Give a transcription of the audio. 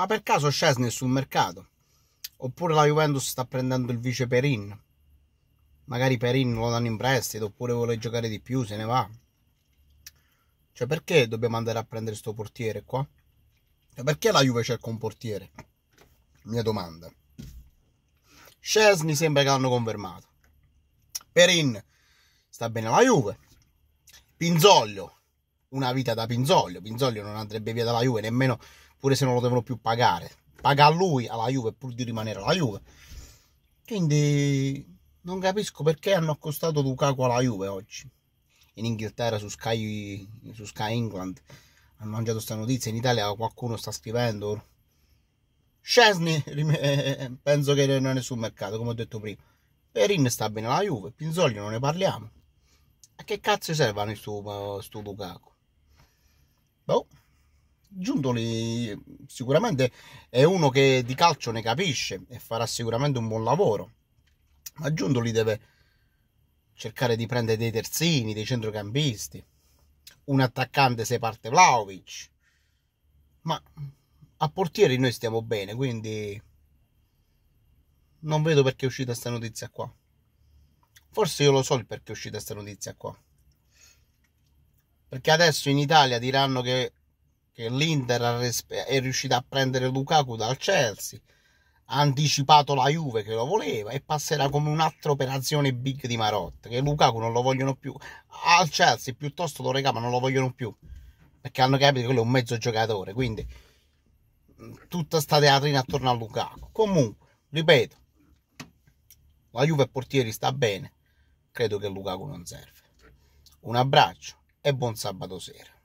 Ma per caso Scesni sul mercato? Oppure la Juventus sta prendendo il vice Perin? Magari Perin lo danno in prestito, oppure vuole giocare di più, se ne va. Cioè perché dobbiamo andare a prendere sto portiere qua? Cioè, perché la Juve cerca un portiere? Mia domanda. Scesni sembra che l'hanno confermato. Perin sta bene la Juve. Pinzoglio una vita da Pinzoglio. Pinzoglio non andrebbe via dalla Juve, nemmeno pure se non lo devono più pagare. Paga lui alla Juve pur di rimanere alla Juve. Quindi non capisco perché hanno accostato Lukaku alla Juve oggi. In Inghilterra su Sky, su Sky England hanno mangiato questa notizia, in Italia qualcuno sta scrivendo. Scesni penso che non è sul mercato, come ho detto prima. Perin sta bene alla Juve, Pinzoglio non ne parliamo. A che cazzo serve questo Lukaku? Ciondoli sicuramente è uno che di calcio ne capisce e farà sicuramente un buon lavoro, ma Giundoli deve cercare di prendere dei terzini, dei centrocampisti, un attaccante se parte Vlaovic, ma a portieri noi stiamo bene, quindi non vedo perché è uscita questa notizia qua. Forse io lo so il perché è uscita questa notizia qua. Perché adesso in Italia diranno che che l'Inter è riuscita a prendere Lukaku dal Chelsea, ha anticipato la Juve che lo voleva e passerà come un'altra operazione big di Marotta, che Lukaku non lo vogliono più, al Chelsea piuttosto lo regà ma non lo vogliono più, perché hanno capito che quello è un mezzo giocatore, quindi mm, tutta sta teatrina attorno a Lukaku. Comunque, ripeto, la Juve portieri sta bene, credo che Lukaku non serve. Un abbraccio e buon sabato sera.